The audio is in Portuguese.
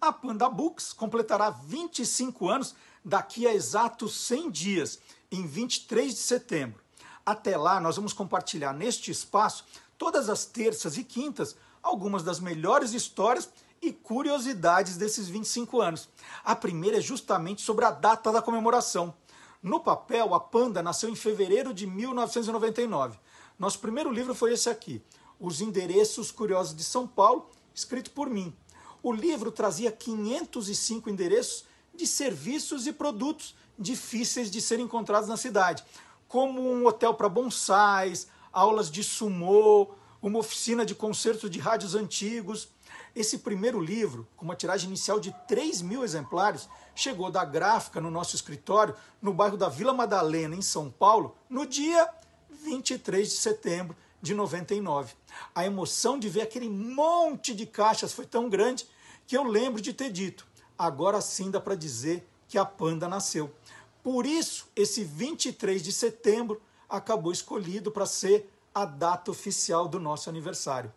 a Panda Books completará 25 anos daqui a exatos 100 dias, em 23 de setembro. Até lá, nós vamos compartilhar neste espaço, todas as terças e quintas, algumas das melhores histórias e curiosidades desses 25 anos. A primeira é justamente sobre a data da comemoração. No papel, a Panda nasceu em fevereiro de 1999. Nosso primeiro livro foi esse aqui, Os Endereços Curiosos de São Paulo, escrito por mim, o livro trazia 505 endereços de serviços e produtos difíceis de serem encontrados na cidade, como um hotel para bonsais, aulas de sumô, uma oficina de concertos de rádios antigos. Esse primeiro livro, com uma tiragem inicial de 3 mil exemplares, chegou da gráfica no nosso escritório, no bairro da Vila Madalena, em São Paulo, no dia 23 de setembro de 99. A emoção de ver aquele monte de caixas foi tão grande que eu lembro de ter dito: agora sim dá para dizer que a Panda nasceu. Por isso, esse 23 de setembro acabou escolhido para ser a data oficial do nosso aniversário.